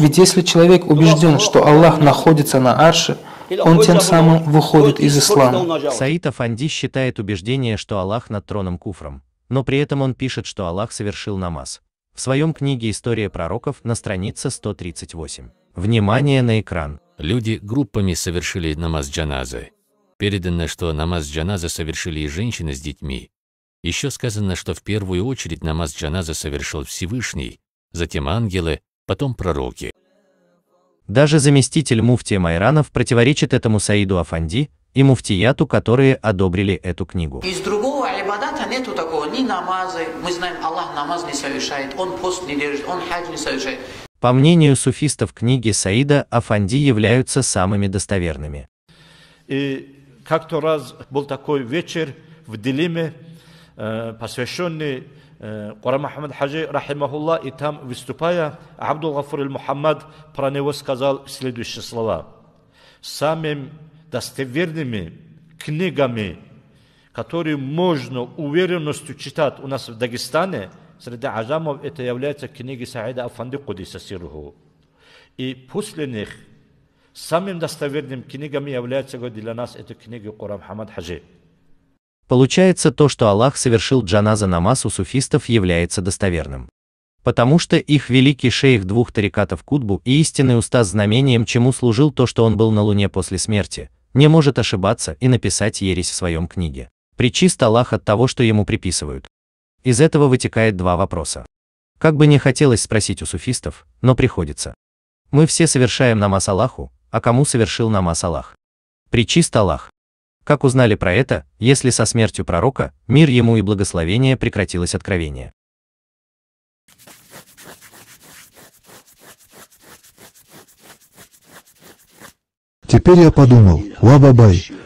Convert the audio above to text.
Ведь если человек убежден, что Аллах находится на арше, он тем самым выходит из ислама. Саид Афанди считает убеждение, что Аллах над троном куфром, но при этом он пишет, что Аллах совершил намаз. В своем книге «История пророков» на странице 138. Внимание на экран. Люди группами совершили намаз джаназы. Передано, что намаз джаназа совершили и женщины с детьми. Еще сказано, что в первую очередь намаз джаназа совершил Всевышний, затем ангелы, потом пророки. Даже заместитель муфтия Майранов противоречит этому Саиду Афанди и муфтияту, которые одобрили эту книгу. Из другого алибадата нету такого, ни намазы, мы знаем, Аллах намаз не совершает, он пост не держит, он хадж не совершает. По мнению суфистов, книги Саида Афанди являются самыми достоверными. И как-то раз был такой вечер в Делиме, э, посвященный Э, Курам Ахмад Хаджи, рахимахулла, и там, выступая, Абдул Гафур Мухаммад про него сказал следующие слова. Самыми достоверными книгами, которые можно уверенностью читать у нас в Дагестане, среди ажамов это является книги Саида Афанди Кудиса Сирху. И после них самым достоверным книгами является для нас эта книга Курам Хамад Хаджи. Получается то, что Аллах совершил джаназа намаз у суфистов является достоверным. Потому что их великий шейх двух тарикатов Кутбу и истинный устаз знамением, чему служил то, что он был на Луне после смерти, не может ошибаться и написать ересь в своем книге. Причист Аллах от того, что ему приписывают. Из этого вытекает два вопроса. Как бы не хотелось спросить у суфистов, но приходится. Мы все совершаем намаз Аллаху, а кому совершил намаз Аллах? Причист Аллах. Как узнали про это, если со смертью пророка, мир ему и благословение прекратилось откровение? Теперь я подумал, Лабабай,